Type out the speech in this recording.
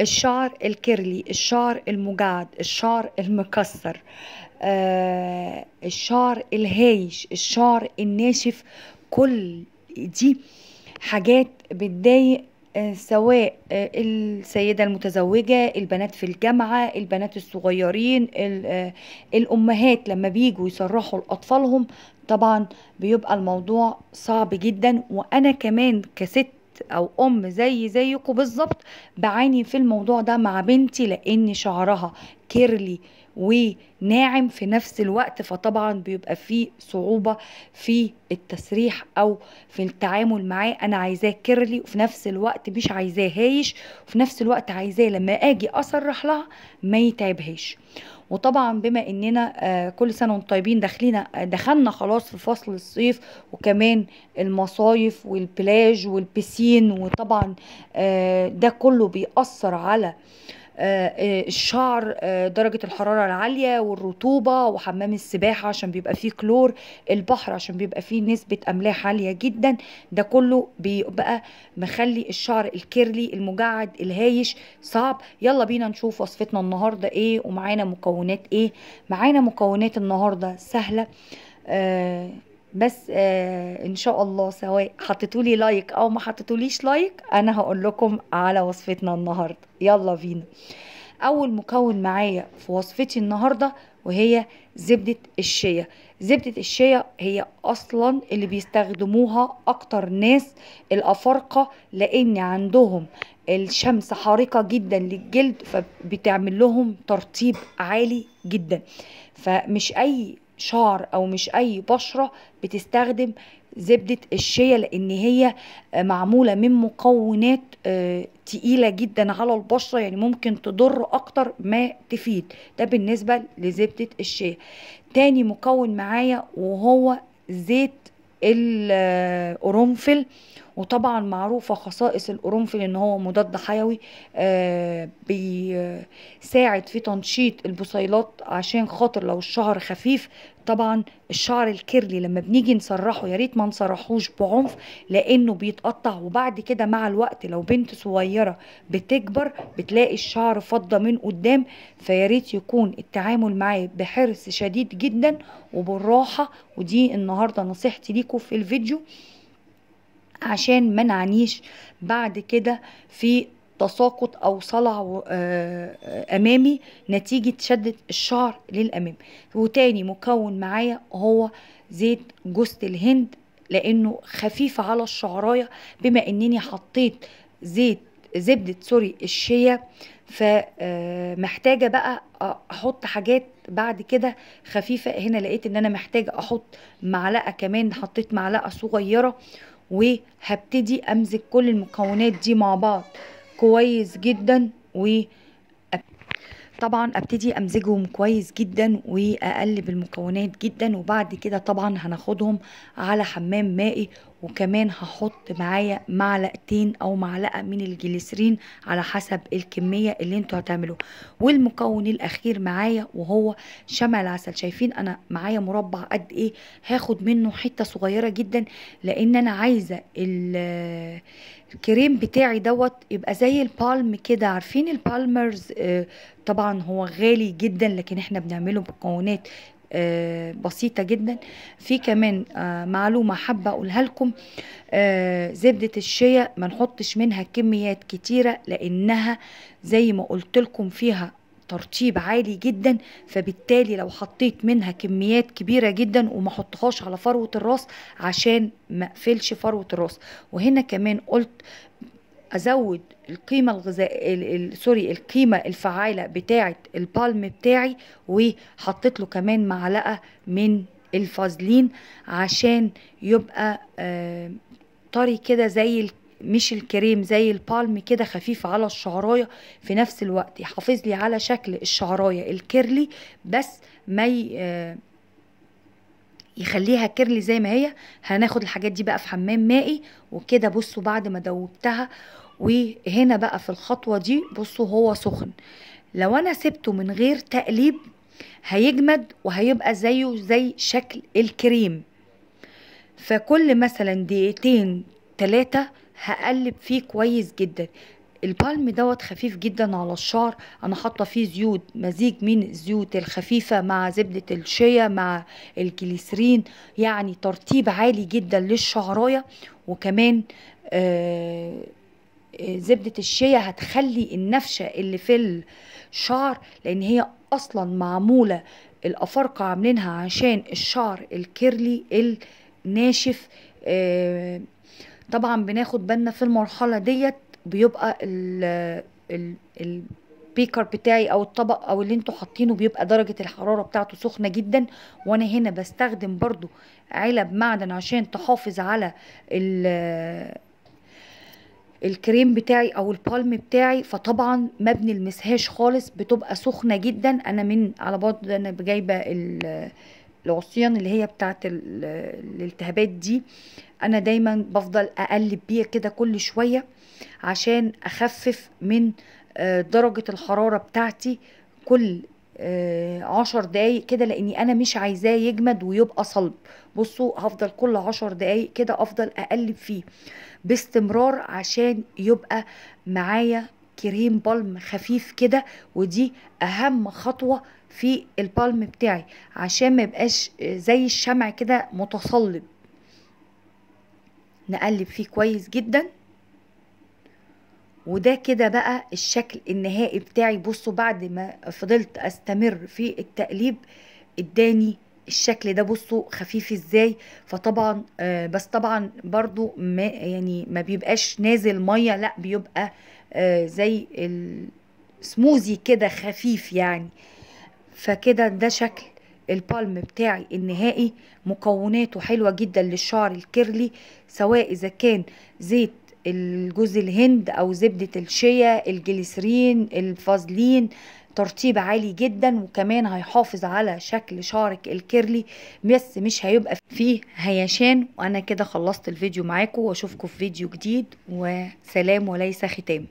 الشعر الكيرلي الشعر المجعد الشعر المكسر آه الشعر الهايش الشعر الناشف كل دي حاجات بتضايق آه، سواء آه، السيدة المتزوجة البنات في الجامعة البنات الصغيرين آه، الأمهات لما بيجوا يصرحوا لأطفالهم طبعا بيبقى الموضوع صعب جدا وأنا كمان كست او ام زي زيكم بالظبط بعاني في الموضوع ده مع بنتي لان شعرها كيرلي وناعم في نفس الوقت فطبعا بيبقى فيه صعوبة في التسريح او في التعامل معاه انا عايزاه كيرلي وفي نفس الوقت مش عايزاه هايش وفي نفس الوقت عايزاه لما اجي اصرح لها ما يتعبهاش وطبعا بما اننا آه، كل سنه وانتم طيبين داخلين دخلنا خلاص في فصل الصيف وكمان المصايف والبلاج والبسين وطبعا آه، ده كله بيأثر على آه، آه، الشعر آه، درجة الحرارة العالية والرطوبة وحمام السباحة عشان بيبقى فيه كلور البحر عشان بيبقى فيه نسبة أملاح عالية جدا ده كله بيبقى مخلي الشعر الكيرلي المجعد الهايش صعب يلا بينا نشوف وصفتنا النهاردة ايه ومعانا مكونات ايه معانا مكونات النهاردة سهلة آه بس آه ان شاء الله سواء حطيتولي لايك او ما حطيتوليش لايك انا هقول لكم على وصفتنا النهارده يلا بينا اول مكون معايا في وصفتي النهارده وهي زبدة الشيا زبدة الشيا هي اصلا اللي بيستخدموها اكتر ناس الافارقة لان عندهم الشمس حارقة جدا للجلد فبتعمل لهم ترطيب عالي جدا فمش اي شعر او مش اي بشره بتستخدم زبده الشيا لان هي آه، معموله من مكونات آه، تقيله جدا على البشره يعني ممكن تضر اكتر ما تفيد ده بالنسبه لزبده الشيا تاني مكون معايا وهو زيت القرنفل آه، وطبعا معروفة خصائص القرنفل ان هو مضاد حيوي آه، بيساعد آه، في تنشيط البصيلات عشان خاطر لو الشعر خفيف طبعا الشعر الكيرلي لما بنيجي نسرحه يا ريت ما نسرحوش بعنف لانه بيتقطع وبعد كده مع الوقت لو بنت صغيره بتكبر بتلاقي الشعر فضه من قدام فيا ريت يكون التعامل معاه بحرص شديد جدا وبالراحه ودي النهارده نصيحتي ليكم في الفيديو عشان ما نعانيش بعد كده في تساقط او صلع آه، آه، امامي نتيجه شده الشعر للامام وتاني مكون معايا هو زيت جوز الهند لانه خفيف على الشعرايه بما انني حطيت زيت زبده سوري الشيا فمحتاجه آه، بقى احط حاجات بعد كده خفيفه هنا لقيت ان انا محتاجه احط معلقه كمان حطيت معلقه صغيره وهبتدي امزج كل المكونات دي مع بعض كويس جدا و طبعا ابتدي امزجهم كويس جدا واقلب المكونات جدا وبعد كده طبعا هناخدهم على حمام مائي وكمان هحط معايا معلقتين او معلقه من الجليسرين على حسب الكميه اللي انتوا هتعملوها والمكون الاخير معايا وهو شمع العسل شايفين انا معايا مربع قد ايه هاخد منه حته صغيره جدا لان انا عايزه الكريم بتاعي دوت يبقى زي البالم كده عارفين البالمرز آه، طبعا هو غالي جدا لكن احنا بنعمله بمكونات آه، بسيطه جدا في كمان آه، معلومه حابه اقولها لكم آه، زبده الشيا ما نحطش منها كميات كتيره لانها زي ما قلت لكم فيها ترطيب عالي جدا فبالتالي لو حطيت منها كميات كبيره جدا وما حطهاش على فروه الراس عشان ما اقفلش فروه الراس وهنا كمان قلت ازود القيمه الغذائيه سوري القيمه الفعاله بتاعه البالم بتاعي وحطيت له كمان معلقه من الفازلين عشان يبقى آه، طري كده زي مش الكريم زي البالم كده خفيف على الشعرايه في نفس الوقت يحافظ لي على شكل الشعرايه الكيرلي بس ما آه، يخليها كيرلي زي ما هي هناخد الحاجات دي بقى في حمام مائي وكده بصوا بعد ما دوبتها وهنا بقى في الخطوة دي بصوا هو سخن لو انا سبته من غير تقليب هيجمد وهيبقى زيه زي شكل الكريم فكل مثلا دقيقتين تلاتة هقلب فيه كويس جدا البالم دوت خفيف جدا على الشعر انا حاطه فيه زيوت مزيج من الزيوت الخفيفه مع زبده الشيا مع الكليسرين يعني ترطيب عالي جدا للشعرايه وكمان آه،, آه زبدة الشيا هتخلي النفشة اللي في الشعر لأن هي أصلا معمولة الأفارقة عاملينها عشان الشعر الكيرلي الناشف آه، طبعا بناخد بالنا في المرحلة ديت بيبقى ال ال البيكر بتاعي او الطبق او اللي انتوا حاطينه بيبقى درجة الحرارة بتاعته سخنة جدا وانا هنا بستخدم برضو علب معدن عشان تحافظ على ال الكريم بتاعي او البالم بتاعي فطبعا ما بنلمسهاش خالص بتبقى سخنه جدا انا من على بعض انا جايبه العصيان اللي هي بتاعت الالتهابات دي انا دايما بفضل اقلب بيها كده كل شويه عشان اخفف من آه، درجه الحراره بتاعتي كل آه، عشر دقايق كده لاني انا مش عايزاه يجمد ويبقى صلب بصوا هفضل كل عشر دقايق كده افضل اقلب فيه باستمرار عشان يبقى معايا كريم بالم خفيف كده ودي اهم خطوه في البالم بتاعي عشان ما يبقاش آه، زي الشمع كده متصلب نقلب فيه كويس جدا وده كده بقى الشكل النهائي بتاعي بصوا بعد ما فضلت استمر في التقليب اداني الشكل ده بصوا خفيف ازاي فطبعا آه، بس طبعا برضو ما يعني ما بيبقاش نازل ميه لا بيبقى آه، زي السموزي كده خفيف يعني فكده ده شكل البالم بتاعي النهائي مكوناته حلوه جدا للشعر الكيرلي سواء اذا كان زيت الجوز الهند او زبده الشيا الجليسرين الفازلين ترطيب عالي جدا وكمان هيحافظ على شكل شعرك الكيرلي بس مش هيبقى فيه هيشان وانا كده خلصت الفيديو معاكم واشوفكم في فيديو جديد وسلام وليس ختام